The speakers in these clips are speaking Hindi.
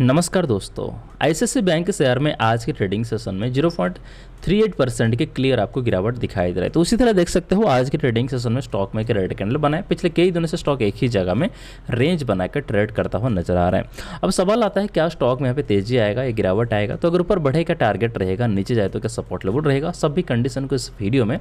नमस्कार दोस्तों आईसीआईसी बैंक के शेयर में आज के ट्रेडिंग सेशन में 0.38 परसेंट के क्लियर आपको गिरावट दिखाई दे रहा है तो उसी तरह देख सकते हो आज के ट्रेडिंग सेशन में स्टॉक में एक रेड कैंडल बनाए पिछले कई दिनों से स्टॉक एक ही जगह में रेंज बनाकर ट्रेड करता हुआ नजर आ रहा है अब सवाल आता है क्या स्टॉक में यहाँ पे तेजी आएगा या गिरावट आएगा तो अगर ऊपर बढ़ेगा टारगेट रहेगा नीचे जाए तो क्या सपोर्ट लेवल रहेगा सभी कंडीशन को इस वीडियो में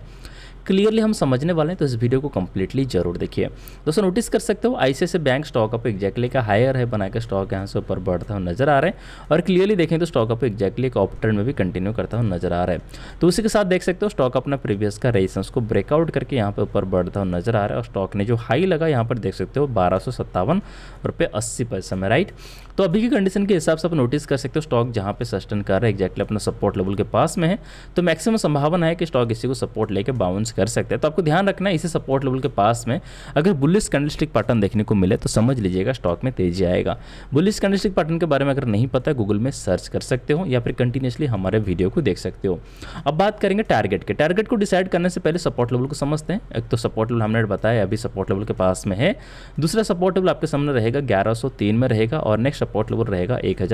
क्लियरली हम समझने वाले हैं तो इस वीडियो को कंप्लीटली जरूर देखिए दोस्तों नोटिस कर सकते हो I bank stock up exactly का हायर है बनाकर स्टॉक यहाँ से ऊपर बढ़ता हुआ नजर आ रहे हैं और क्लियरली देखें तो स्टॉक अप एक्जैक्टली एक ऑप ट्रेंड में भी कंटिन्यू करता हुआ नजर आ रहा है तो उसी के साथ देख सकते हो स्टॉक अपना प्रीवियस का रेजिस्टेंस को ब्रेकआउट करके यहाँ पर ऊपर बढ़ता हुआ नजर आ रहा है और स्टॉक ने जो हाई लगा यहाँ पर देख सकते हो बारह सौ सत्तावन रुपये अस्सी पैसा में राइट तो अभी की कंडीशन के हिसाब से आप नोटिस कर सकते हो स्टॉक जहाँ पे सस्टेन कर रहा है एक्जैक्टली अपना सपोर्ट लेवल के पास में है तो मैक्सिमम संभावना है कि स्टॉक इसी को सपोर्ट लेके बाउंस कर सकते हैं तो आपको ध्यान रखना है इसी सपोर्ट लेवल के पास में अगर बुलिस कैंडलस्टिक पैटर्न देखने को मिले तो समझ लीजिएगा स्टॉक में तेजी आएगा बुलिस कैंडलस्टिक पैटर्न के बारे में अगर नहीं पता है गूगल में सर्च कर सकते हो या फिर कंटिन्यूसली हमारे वीडियो को देख सकते हो अब बात करेंगे टारगेट के टारगेट को डिसाइड करने से पहले सपोर्ट लेवल को समझते हैं एक तो सपोर्ट लेवल हमने बताया अभी सपोर्ट लेवल के पास में है दूसरा सपोर्ट लेवल आपके सामने रहेगा ग्यारह में रहेगा और नेक्स्ट सपोर्ट लेवल रहेगा एक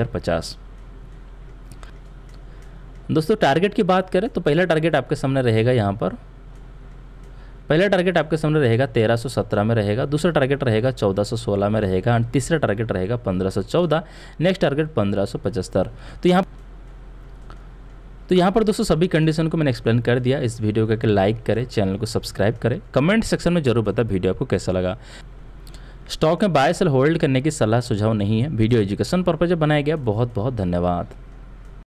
दोस्तों टारगेट की बात करें तो पहला टारगेट आपके सामने रहेगा यहाँ पर पहला टारगेट आपके सामने रहेगा 1317 में रहेगा दूसरा टारगेट रहेगा 1416 में रहेगा एंड तीसरा टारगेट रहेगा 1514 नेक्स्ट टारगेट पचहत्तर तो यहाँ तो यहाँ पर दोस्तों सभी कंडीशन को मैंने एक्सप्लेन कर दिया इस वीडियो को लाइक करें चैनल को सब्सक्राइब करें कमेंट सेक्शन में जरूर बताए वीडियो आपको कैसा लगा स्टॉक में बाय सेल होल्ड करने की सलाह सुझाव नहीं है वीडियो एजुकेशन पर्पज बनाया गया बहुत बहुत धन्यवाद